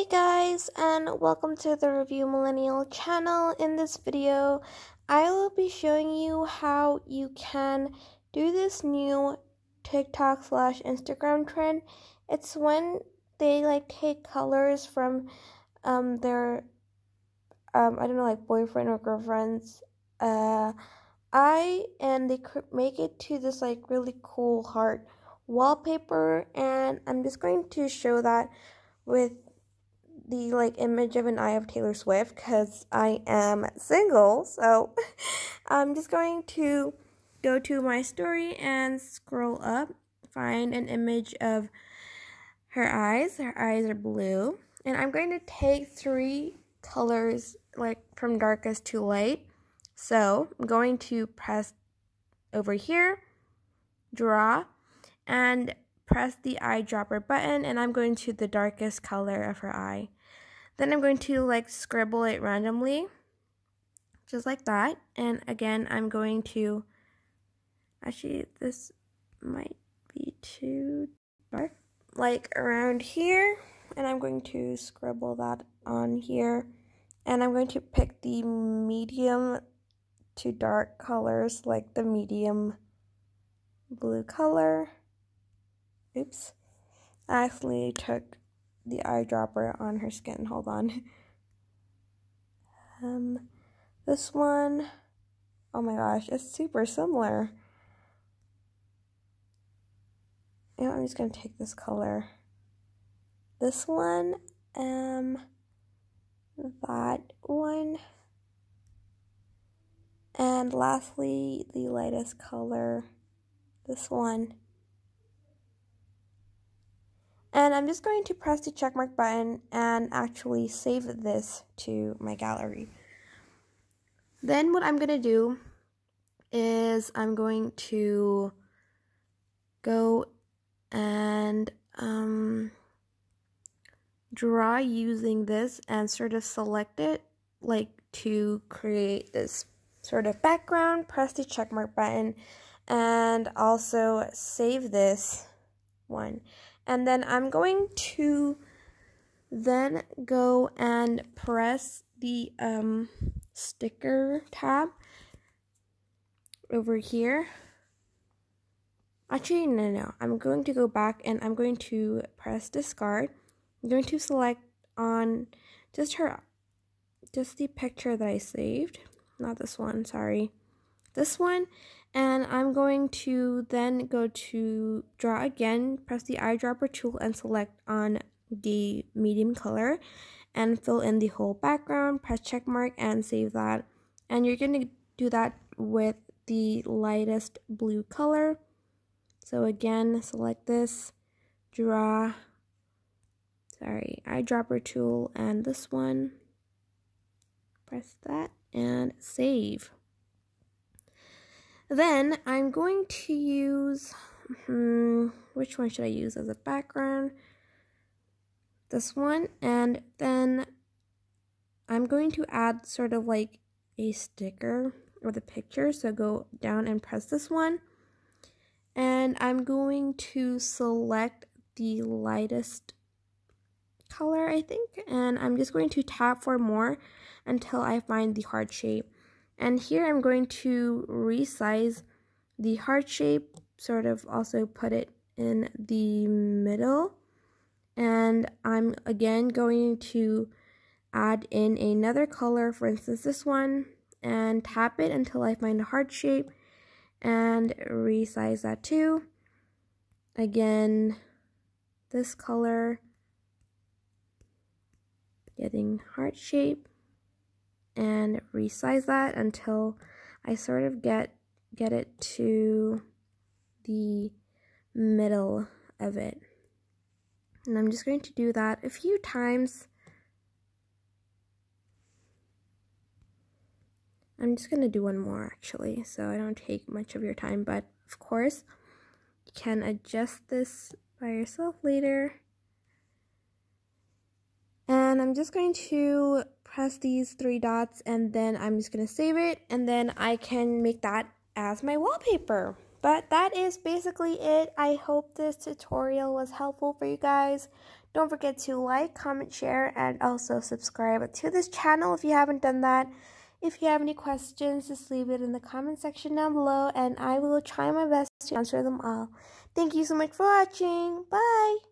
Hey guys, and welcome to the Review Millennial channel. In this video, I will be showing you how you can do this new TikTok slash Instagram trend. It's when they like take colors from um their um I don't know like boyfriend or girlfriend's uh eye and they make it to this like really cool heart wallpaper and I'm just going to show that with the like image of an eye of Taylor Swift because I am single. So I'm just going to go to my story and scroll up, find an image of her eyes. Her eyes are blue. And I'm going to take three colors like from darkest to light. So I'm going to press over here, draw, and press the eyedropper button and I'm going to the darkest color of her eye. Then I'm going to like scribble it randomly, just like that. And again, I'm going to, actually this might be too dark, like around here. And I'm going to scribble that on here. And I'm going to pick the medium to dark colors, like the medium blue color. Oops. I accidentally took the eyedropper on her skin. Hold on. Um, this one, oh my gosh, it's super similar. You know, I'm just going to take this color. This one, um, that one. And lastly, the lightest color, this one. And I'm just going to press the checkmark button and actually save this to my gallery. Then what I'm going to do is I'm going to go and um, draw using this and sort of select it like to create this sort of background, press the checkmark button, and also save this one. And then I'm going to then go and press the um, sticker tab over here. Actually, no, no, I'm going to go back and I'm going to press discard. I'm going to select on just her, just the picture that I saved. Not this one, sorry. This one, and I'm going to then go to draw again, press the eyedropper tool and select on the medium color and fill in the whole background, press check mark and save that. And you're going to do that with the lightest blue color. So again, select this, draw, sorry, eyedropper tool and this one. Press that and save. Then I'm going to use, hmm, which one should I use as a background? This one, and then I'm going to add sort of like a sticker or the picture. So go down and press this one. And I'm going to select the lightest color, I think. And I'm just going to tap for more until I find the heart shape. And here I'm going to resize the heart shape, sort of also put it in the middle. And I'm again going to add in another color, for instance this one, and tap it until I find a heart shape and resize that too. Again, this color, getting heart shape and resize that until I sort of get get it to the middle of it. And I'm just going to do that a few times. I'm just going to do one more actually, so I don't take much of your time, but of course, you can adjust this by yourself later and I'm just going to press these three dots and then I'm just going to save it and then I can make that as my wallpaper. But that is basically it. I hope this tutorial was helpful for you guys. Don't forget to like, comment, share, and also subscribe to this channel if you haven't done that. If you have any questions, just leave it in the comment section down below and I will try my best to answer them all. Thank you so much for watching. Bye!